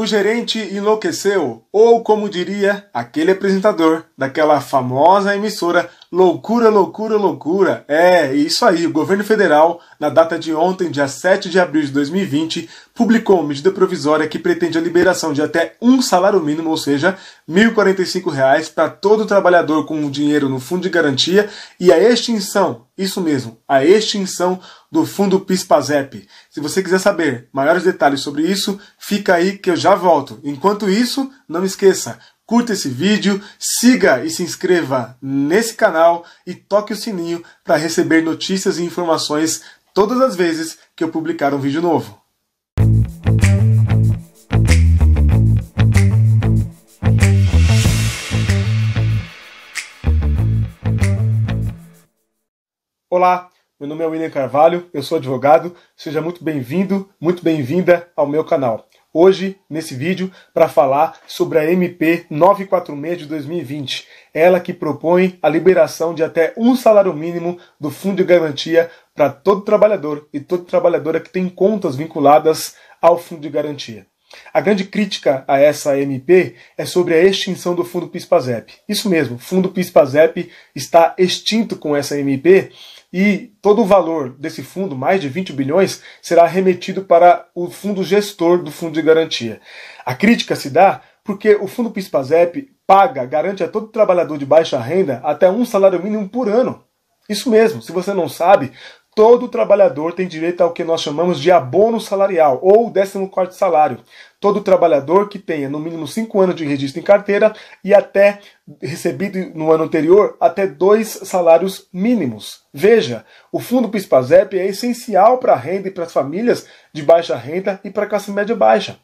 O gerente enlouqueceu, ou como diria aquele apresentador daquela famosa emissora Loucura, loucura, loucura. É, isso aí. O governo federal, na data de ontem, dia 7 de abril de 2020, publicou uma medida provisória que pretende a liberação de até um salário mínimo, ou seja, R$ 1.045, para todo trabalhador com dinheiro no fundo de garantia e a extinção, isso mesmo, a extinção do fundo PIS-PASEP. Se você quiser saber maiores detalhes sobre isso, fica aí que eu já volto. Enquanto isso, não esqueça, curta esse vídeo, siga e se inscreva nesse canal e toque o sininho para receber notícias e informações todas as vezes que eu publicar um vídeo novo. Olá, meu nome é William Carvalho, eu sou advogado. Seja muito bem-vindo, muito bem-vinda ao meu canal hoje nesse vídeo para falar sobre a MP 946 de 2020, ela que propõe a liberação de até um salário mínimo do Fundo de Garantia para todo trabalhador e toda trabalhadora que tem contas vinculadas ao Fundo de Garantia. A grande crítica a essa MP é sobre a extinção do Fundo PIS-PASEP. Isso mesmo, o Fundo PIS-PASEP está extinto com essa MP e todo o valor desse fundo, mais de 20 bilhões, será remetido para o fundo gestor do fundo de garantia. A crítica se dá porque o fundo PIS/PASEP paga, garante a todo trabalhador de baixa renda até um salário mínimo por ano. Isso mesmo, se você não sabe, Todo trabalhador tem direito ao que nós chamamos de abono salarial ou 14 salário. Todo trabalhador que tenha no mínimo 5 anos de registro em carteira e até recebido no ano anterior até dois salários mínimos. Veja, o fundo PIS/PASEP é essencial para a renda e para as famílias de baixa renda e para a classe média baixa.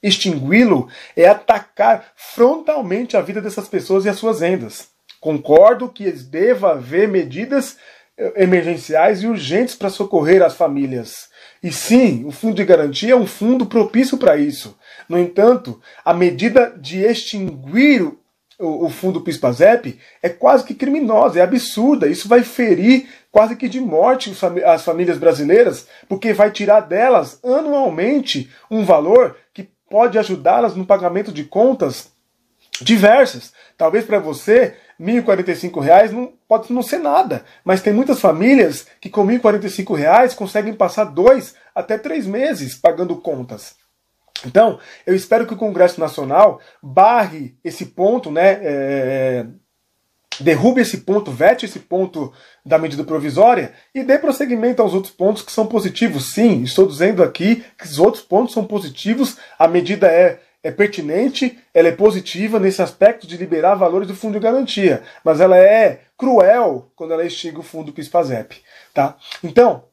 Extingui-lo é atacar frontalmente a vida dessas pessoas e as suas rendas. Concordo que deva haver medidas emergenciais e urgentes para socorrer as famílias. E sim, o fundo de garantia é um fundo propício para isso. No entanto, a medida de extinguir o, o, fundo Pispazep é quase que criminosa, é absurda. Isso vai ferir quase que de morte as famílias brasileiras, porque vai tirar delas anualmente um valor que pode ajudá-las no pagamento de contas diversas. Talvez para você, R$ 1.045 não, pode não ser nada, mas tem muitas famílias que com R$ 1.045 conseguem passar dois até três meses pagando contas. Então, eu espero que o Congresso Nacional barre esse ponto, né? É, derrube esse ponto, vete esse ponto da medida provisória e dê prosseguimento aos outros pontos que são positivos. Sim, estou dizendo aqui que os outros pontos são positivos, a medida é é pertinente, ela é positiva nesse aspecto de liberar valores do fundo de garantia, mas ela é cruel quando ela extingue o fundo PIS-PASEP, tá? Então,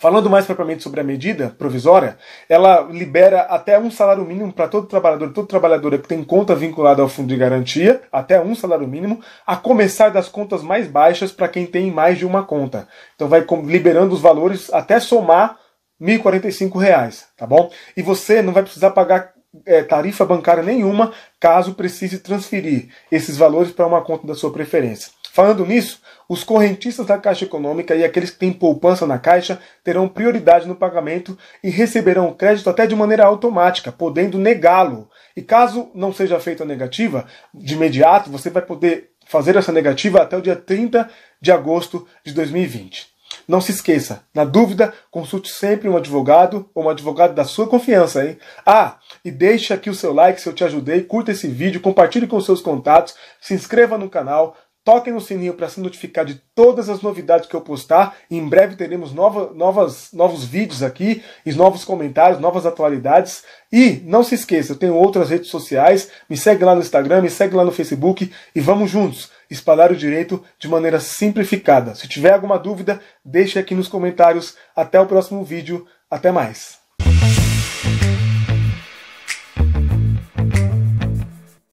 Falando mais propriamente sobre a medida provisória, ela libera até um salário mínimo para todo trabalhador, toda trabalhadora que tem conta vinculada ao fundo de garantia, até um salário mínimo, a começar das contas mais baixas para quem tem mais de uma conta. Então vai liberando os valores até somar R$ 1.045, tá bom? E você não vai precisar pagar é, tarifa bancária nenhuma caso precise transferir esses valores para uma conta da sua preferência. Falando nisso, os correntistas da Caixa Econômica e aqueles que têm poupança na Caixa terão prioridade no pagamento e receberão o crédito até de maneira automática, podendo negá-lo. E caso não seja feita a negativa, de imediato você vai poder fazer essa negativa até o dia 30 de agosto de 2020. Não se esqueça, na dúvida, consulte sempre um advogado ou um advogado da sua confiança, hein? Ah, e deixe aqui o seu like se eu te ajudei, curta esse vídeo, compartilhe com seus contatos, se inscreva no canal, toque no sininho para se notificar de todas as novidades que eu postar. Em breve teremos nova, novas, novos vídeos aqui, e novos comentários, novas atualidades. E não se esqueça, eu tenho outras redes sociais, me segue lá no Instagram, me segue lá no Facebook e vamos juntos! espalhar o direito de maneira simplificada. Se tiver alguma dúvida, deixe aqui nos comentários. Até o próximo vídeo. Até mais.